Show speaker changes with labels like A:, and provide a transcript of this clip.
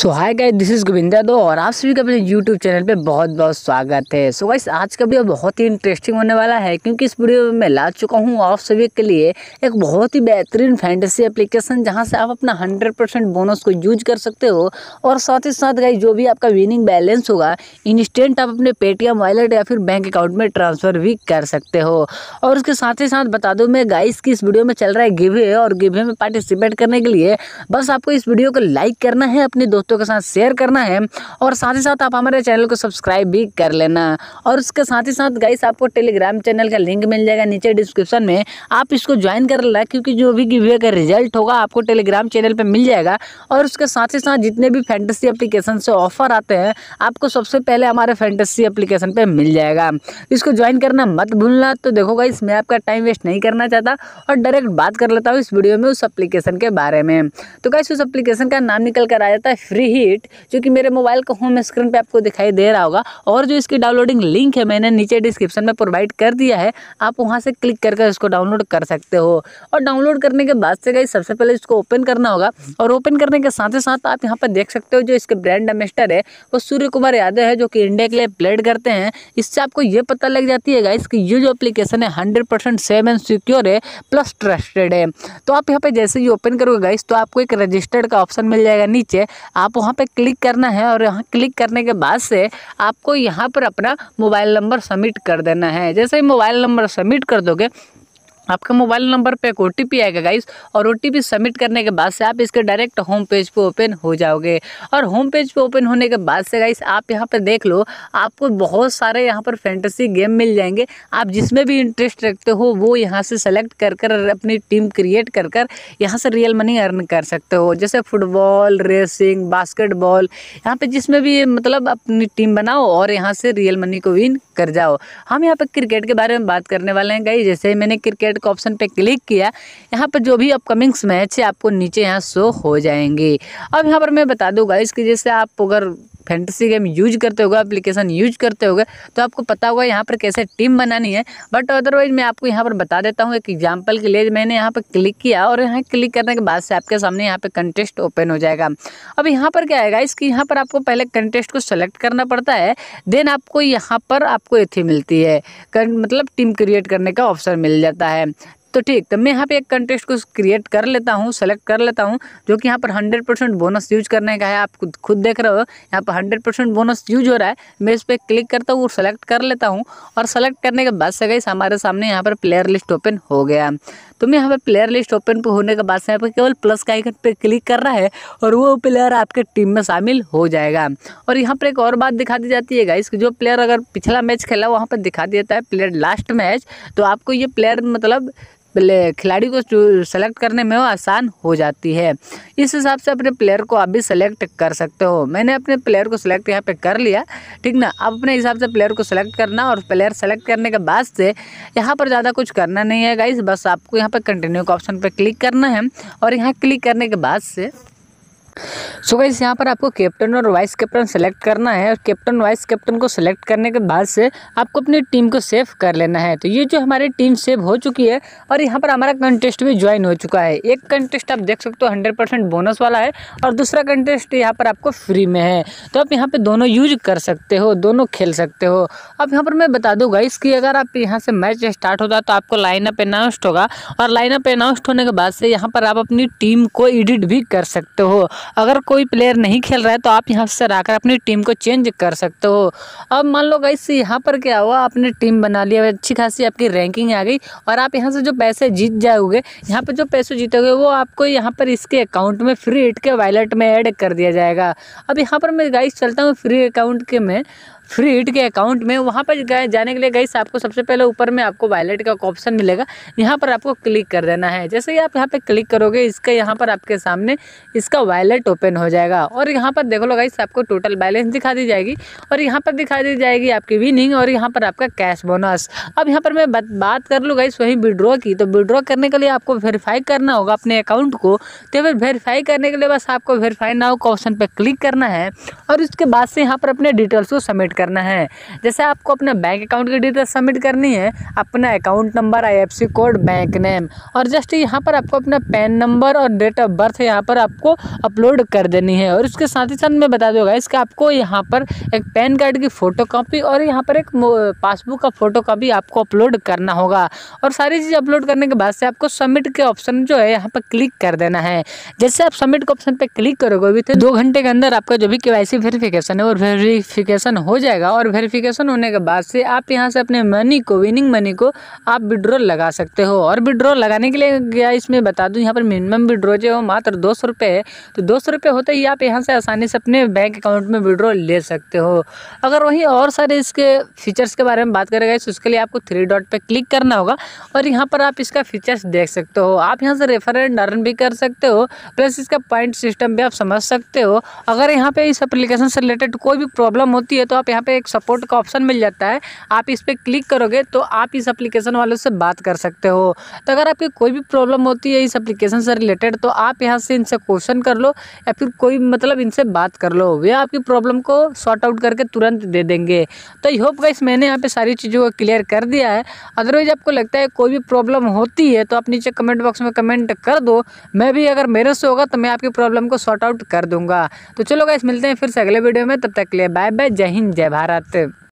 A: so hi guys this is Govinda दो और आप सभी का अपने यूट्यूब चैनल पे बहुत बहुत स्वागत है सो so गाइस आज का वीडियो बहुत ही इंटरेस्टिंग होने वाला है क्योंकि इस वीडियो में मैं ला चुका हूँ आप सभी के लिए एक बहुत ही बेहतरीन फैंटेसी एप्लीकेशन जहाँ से आप अपना 100% बोनस को यूज कर सकते हो और साथ ही साथ गाइज जो भी आपका विनिंग बैलेंस होगा इंस्टेंट आप अपने पेटीएम वॉलेट या फिर बैंक अकाउंट में ट्रांसफ़र भी कर सकते हो और उसके साथ ही साथ बता दूँ मैं गाइस की इस वीडियो में चल रहा है गिवे और गिवे में पार्टिसिपेट करने के लिए बस आपको इस वीडियो को लाइक करना है अपने दोस्तों दोस्तों के साथ शेयर करना है और साथ ही साथ आप हमारे चैनल को सब्सक्राइब भी कर लेना और उसके साथ ही साथ गाइस आपको टेलीग्राम चैनल का लिंक मिल जाएगा नीचे डिस्क्रिप्शन में आप इसको ज्वाइन कर लेना क्योंकि जो भी गिवे का रिजल्ट होगा आपको टेलीग्राम चैनल पर मिल जाएगा और उसके साथ ही साथ जितने भी फैंटेसी अप्लीकेशन से ऑफर आते हैं आपको सबसे पहले हमारे फैंटेसी अप्लीकेशन पर मिल जाएगा इसको ज्वाइन करना मत भूलना तो देखो गाइस मैं आपका टाइम वेस्ट नहीं करना चाहता और डायरेक्ट बात कर लेता हूँ इस वीडियो में उस अप्लीकेशन के बारे में तो गाइस उस अप्लीकेशन का नाम निकल कर आ जाता है फ्री हीट जो कि मेरे मोबाइल का होम स्क्रीन पे आपको दिखाई दे रहा होगा और जो इसकी डाउनलोडिंग लिंक है मैंने नीचे डिस्क्रिप्शन में प्रोवाइड कर दिया है आप वहाँ से क्लिक करके इसको डाउनलोड कर सकते हो और डाउनलोड करने के बाद से गई सबसे पहले इसको ओपन करना होगा और ओपन करने के साथ ही साथ आप यहाँ पर देख सकते हो जो इसके ब्रांड एम्बेस्टर है वो सूर्य कुमार यादव है जो कि इंडिया के लिए प्लेड करते हैं इससे आपको ये पता लग जाती है गाइस कि ये जो एप्लीकेशन है hundred percent safe and secure है प्लस ट्रस्टेड है तो आप यहाँ पर जैसे ही ओपन करोगे गाइस तो आपको एक रजिस्टर्ड का ऑप्शन मिल जाएगा नीचे आप वहाँ पर क्लिक करना है और यहाँ क्लिक करने के बाद से आपको यहाँ पर अपना मोबाइल नंबर सबमिट कर देना है जैसे ही मोबाइल नंबर सबमिट कर दोगे आपका मोबाइल नंबर पे एक ओ आएगा गाइस और ओ सबमिट करने के बाद से आप इसके डायरेक्ट होम पेज पे ओपन हो जाओगे और होम पेज पे ओपन होने के बाद से गाइस आप यहाँ पर देख लो आपको बहुत सारे यहाँ पर फैंटेसी गेम मिल जाएंगे आप जिसमें भी इंटरेस्ट रखते हो वो यहाँ से सेलेक्ट कर कर अपनी टीम क्रिएट कर कर यहाँ से रियल मनी अर्न कर सकते हो जैसे फुटबॉल रेसिंग बास्केटबॉल यहाँ पर जिसमें भी मतलब अपनी टीम बनाओ और यहाँ से रियल मनी को विन कर जाओ हम यहाँ पर क्रिकेट के बारे में बात करने वाले हैं गई जैसे मैंने क्रिकेट का ऑप्शन पर क्लिक किया यहाँ पर जो भी अपकमिंग्स मैच है आपको नीचे यहाँ शो हो जाएंगे अब यहाँ पर मैं बता दूँगा इसकी जैसे आप अगर फैंटेसी गेम यूज करते होगा एप्लीकेशन यूज करते होगा तो आपको पता होगा यहाँ पर कैसे टीम बनानी है बट अदरवाइज मैं आपको यहाँ पर बता देता हूँ एक एग्जाम्पल के लिए मैंने यहाँ पर क्लिक किया और यहाँ क्लिक करने के बाद से आपके सामने यहाँ पर कंटेस्ट ओपन हो जाएगा अब यहाँ पर क्या आएगा इसकी यहाँ पर आपको पहले कंटेस्ट को सेलेक्ट करना पड़ता है देन आपको यहाँ पर आपको एथी मिलती है मतलब टीम क्रिएट करने का ऑप्शन मिल जाता है तो ठीक तो मैं यहाँ पे एक कंटेस्ट को क्रिएट कर लेता हूँ सेलेक्ट कर लेता हूँ जो कि यहाँ पर हंड्रेड परसेंट बोनस यूज करने का है आप खुद देख रहे हो यहाँ पर हंड्रेड परसेंट बोनस यूज हो रहा है मैं इस पर क्लिक करता हूँ और सेलेक्ट कर लेता हूँ और सेलेक्ट करने के बाद से गई हमारे सामने यहाँ पर प्लेयर लिस्ट ओपन हो गया तो मैं यहाँ पर प्लेयर लिस्ट ओपन होने के बाद से यहाँ पर केवल प्लस का आइकन पर क्लिक कर रहा है और वो प्लेयर आपके टीम में शामिल हो जाएगा और यहाँ पर एक और बात दिखा दी जाती है गाइस जो प्लेयर अगर पिछला मैच खेला वहाँ पर दिखा जाता है प्लेयर लास्ट मैच तो आपको ये प्लेयर मतलब खिलाड़ी को सेलेक्ट करने में वो आसान हो जाती है इस हिसाब से अपने प्लेयर को आप भी सेलेक्ट कर सकते हो मैंने अपने प्लेयर को सेलेक्ट यहाँ पे कर लिया ठीक ना अब अपने हिसाब से प्लेयर को सेलेक्ट करना और प्लेयर सेलेक्ट करने के बाद से यहाँ पर ज़्यादा कुछ करना नहीं है गाइस बस आपको यहाँ पर कंटिन्यू के ऑप्शन पर क्लिक करना है और यहाँ क्लिक करने के बाद से सो गाइस यहाँ पर आपको कैप्टन और वाइस कैप्टन सेलेक्ट करना है और कैप्टन वाइस कैप्टन को सेलेक्ट करने के बाद से आपको अपनी टीम को सेव कर लेना है तो ये जो हमारी टीम सेव हो चुकी है और यहाँ पर हमारा कंटेस्ट भी ज्वाइन हो चुका है एक कंटेस्ट आप देख सकते हो हंड्रेड परसेंट बोनस वाला है और दूसरा कंटेस्ट यहाँ पर आपको फ्री में है तो आप यहाँ पर दोनों यूज कर सकते हो दोनों खेल सकते हो अब यहाँ पर मैं बता दूँ गाइस की अगर आप यहाँ से मैच स्टार्ट होता तो आपको लाइनअप अनाउंस्ड होगा और लाइनअप अनाउंस्ड होने के बाद से यहाँ पर आप अपनी टीम को एडिट भी कर सकते हो अगर कोई प्लेयर नहीं खेल रहा है तो आप यहाँ से आकर अपनी टीम को चेंज कर सकते हो अब मान लो गाइस यहाँ पर क्या हुआ आपने टीम बना लिया अच्छी खासी आपकी रैंकिंग आ गई और आप यहाँ से जो पैसे जीत जाओगे यहाँ पर जो पैसे जीतोगे वो आपको यहाँ पर इसके अकाउंट में फ्री इट के वॉलेट में ऐड कर दिया जाएगा अब यहाँ पर मैं गाइस चलता हूँ फ्री अकाउंट के में फ्री हिट के अकाउंट में वहाँ पर गए जाने के लिए गई आपको सबसे पहले ऊपर में आपको वायलेट का ऑप्शन मिलेगा यहाँ पर आपको क्लिक कर देना है जैसे ही आप यहाँ पर क्लिक करोगे इसका यहाँ पर आपके सामने इसका वायलेट ओपन हो जाएगा और यहाँ पर देख लो गाइस आपको टोटल बैलेंस दिखा दी जाएगी और यहाँ पर दिखा दी जाएगी आपकी विनिंग और यहाँ पर आपका कैश बोनस अब यहाँ पर मैं बात कर लूँ गाइस वही विड्रॉ की तो विड्रॉ करने के लिए आपको वेरीफाई करना होगा अपने अकाउंट को तो फिर वेरीफाई करने के लिए बस आपको वेरीफाई नाउ का ऑप्शन पर क्लिक करना है और उसके बाद से यहाँ पर अपने डिटेल्स को सबमिट करना है जैसे आपको अपना बैंक अकाउंट की डिटेल सबमिट करनी है अपना account number I code bank name और जस्ट यहाँ पर आपको अपना पैन नंबर और डेट ऑफ बर्थ यहाँ पर आपको अपलोड कर देनी है और उसके साथ ही साथ मैं बता दूंगा इसके आपको यहाँ पर एक पैन कार्ड की फ़ोटो कॉपी और यहाँ पर एक पासबुक का फ़ोटो कॉपी आपको अपलोड करना होगा और सारी चीज़ अपलोड करने के बाद से आपको सबमिट के ऑप्शन जो है यहाँ पर क्लिक कर देना है जैसे आप सबमिट के ऑप्शन पर क्लिक करोगे तो दो घंटे के अंदर आपका जो भी के वेरिफिकेशन है और वेरीफिकेशन हो जाए जाएगा और वेरिफिकेशन होने के बाद से आप यहाँ से अपने मनी को विनिंग मनी को आप विड्रॉल लगा सकते हो और विड्रॉल लगाने के लिए क्या इसमें बता दूँ यहाँ पर मिनिमम विड्रॉ जो है मात्र दो सौ रुपये है तो दो सौ रुपये होते ही आप यहाँ से आसानी से अपने बैंक अकाउंट में विड्रॉल ले सकते हो अगर वहीं और सारे इसके फीचर्स के बारे में बात करेगा इस तो उसके लिए आपको थ्री डॉट पर क्लिक करना होगा और यहाँ पर आप इसका फीचर्स देख सकते हो आप यहाँ से रेफर एंड अर्न भी कर सकते हो प्लस इसका पॉइंट सिस्टम भी आप समझ सकते हो अगर यहाँ पर इस अप्लीकेशन से रिलेटेड कोई भी प्रॉब्लम होती है तो आप यहाँ यहाँ पे एक सपोर्ट का ऑप्शन मिल जाता है आप इस पर क्लिक करोगे तो आप इस एप्लीकेशन वालों से बात कर सकते हो तो अगर आपकी कोई भी प्रॉब्लम होती है इस एप्लीकेशन से रिलेटेड तो आप यहाँ से इनसे क्वेश्चन कर लो या फिर कोई मतलब इनसे बात कर लो वे आपकी प्रॉब्लम को शॉर्ट आउट करके तुरंत दे देंगे तो आई होप गाइस मैंने यहाँ पे सारी चीज़ों को क्लियर कर दिया है अदरवाइज आपको लगता है कोई भी प्रॉब्लम होती है तो आप नीचे कमेंट बॉक्स में कमेंट कर दो मैं भी अगर मेरे से होगा तो मैं आपकी प्रॉब्लम को सॉर्ट आउट कर दूंगा तो चलो गाइस मिलते हैं फिर से अगले वीडियो में तब तक के लिए बाय बाय जय हिंद जय भारत